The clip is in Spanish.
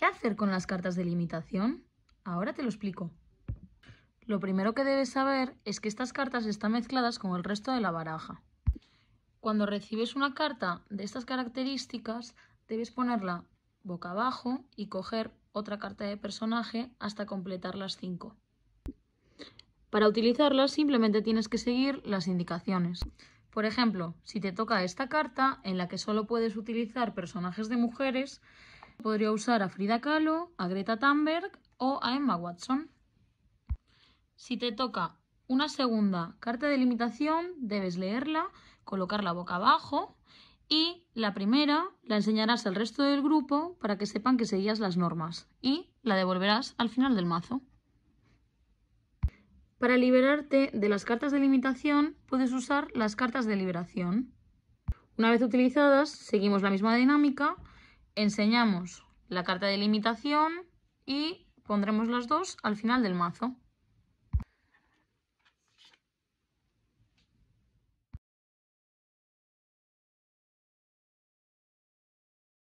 ¿Qué hacer con las cartas de limitación? Ahora te lo explico. Lo primero que debes saber es que estas cartas están mezcladas con el resto de la baraja. Cuando recibes una carta de estas características, debes ponerla boca abajo y coger otra carta de personaje hasta completar las 5. Para utilizarlas simplemente tienes que seguir las indicaciones. Por ejemplo, si te toca esta carta en la que solo puedes utilizar personajes de mujeres, Podría usar a Frida Kahlo, a Greta Thunberg o a Emma Watson. Si te toca una segunda carta de limitación, debes leerla, colocarla boca abajo y la primera la enseñarás al resto del grupo para que sepan que seguías las normas y la devolverás al final del mazo. Para liberarte de las cartas de limitación, puedes usar las cartas de liberación. Una vez utilizadas, seguimos la misma dinámica enseñamos la carta de limitación y pondremos las dos al final del mazo.